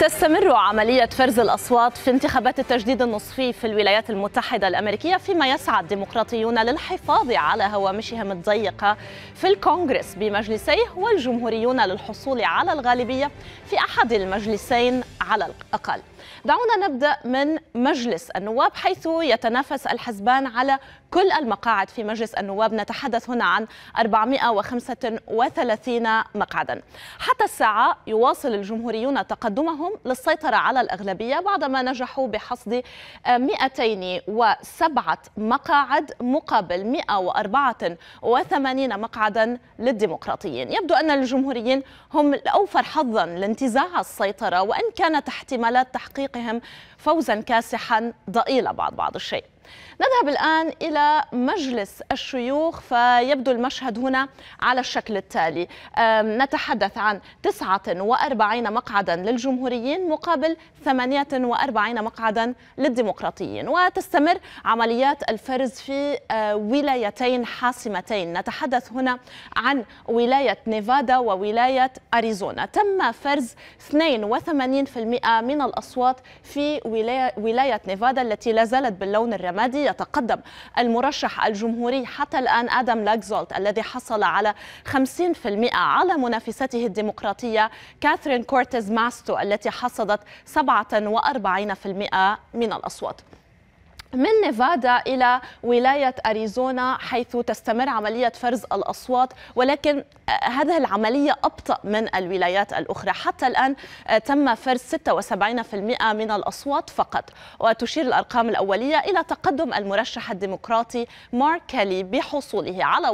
تستمر عملية فرز الأصوات في انتخابات التجديد النصفي في الولايات المتحدة الأمريكية فيما يسعى الديمقراطيون للحفاظ على هوامشهم الضيقة في الكونغرس بمجلسيه والجمهوريون للحصول على الغالبية في أحد المجلسين على الأقل دعونا نبدأ من مجلس النواب حيث يتنافس الحزبان على كل المقاعد في مجلس النواب نتحدث هنا عن 435 مقعدا حتى الساعة يواصل الجمهوريون تقدمهم للسيطرة على الأغلبية بعدما نجحوا بحصد 207 مقاعد مقابل 184 مقعدا للديمقراطيين يبدو أن الجمهوريين هم الأوفر حظا لانتزاع السيطرة وإن كان كانت احتمالات تحقيقهم فوزا كاسحا ضئيله بعد بعض الشيء نذهب الآن إلى مجلس الشيوخ فيبدو المشهد هنا على الشكل التالي نتحدث عن 49 مقعدا للجمهوريين مقابل 48 مقعدا للديمقراطيين وتستمر عمليات الفرز في أه، ولايتين حاسمتين نتحدث هنا عن ولاية نيفادا وولاية أريزونا تم فرز 82% من الأصوات في ولاية نيفادا التي لا زالت باللون الرمادي الرمادي يتقدم المرشح الجمهوري حتى الآن آدم لاكزولت الذي حصل على 50% على منافسته الديمقراطية كاثرين كورتيز ماستو التي حصدت 47% من الأصوات من نيفادا إلى ولاية أريزونا حيث تستمر عملية فرز الأصوات ولكن آه، هذه العملية أبطأ من الولايات الأخرى حتى الآن آه، تم فرز 76% من الأصوات فقط وتشير الأرقام الأولية إلى تقدم المرشح الديمقراطي مارك كيلي بحصوله على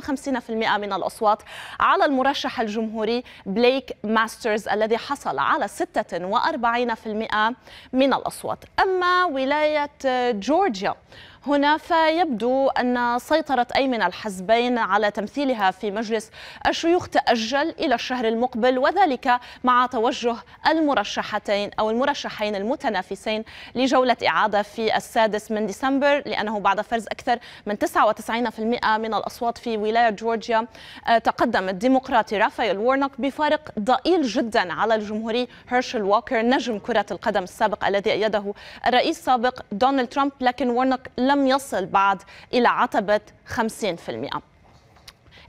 51% من الأصوات على المرشح الجمهوري بليك ماسترز الذي حصل على 46% من الأصوات أما ولاية آه، Georgia. هنا فيبدو أن سيطرة اي من الحزبين على تمثيلها في مجلس الشيوخ تأجل إلى الشهر المقبل وذلك مع توجه المرشحتين أو المرشحين المتنافسين لجولة إعادة في السادس من ديسمبر لأنه بعد فرز أكثر من 99% من الأصوات في ولاية جورجيا آه، تقدم الديمقراطي رافائيل وورنوك بفارق ضئيل جدا على الجمهوري هيرشل ووكر نجم كرة القدم السابق الذي أيده الرئيس السابق دونالد ترامب لكن وورنوك لم يصل بعد إلى عتبة 50%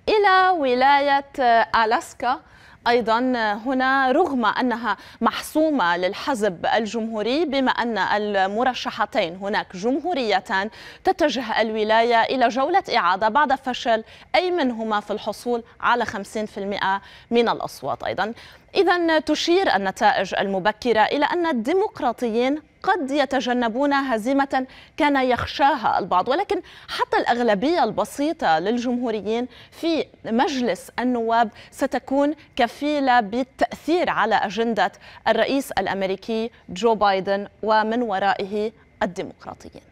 إلى ولاية آه، ألاسكا ايضا آه، هنا رغم انها محسومه للحزب الجمهوري بما ان المرشحتين هناك جمهوريتان تتجه الولايه الى جوله اعاده بعد فشل اي منهما في الحصول على 50% من الاصوات ايضا إذا تشير النتائج المبكرة إلى أن الديمقراطيين قد يتجنبون هزيمة كان يخشاها البعض ولكن حتى الأغلبية البسيطة للجمهوريين في مجلس النواب ستكون كفيلة بالتأثير على أجندة الرئيس الأمريكي جو بايدن ومن ورائه الديمقراطيين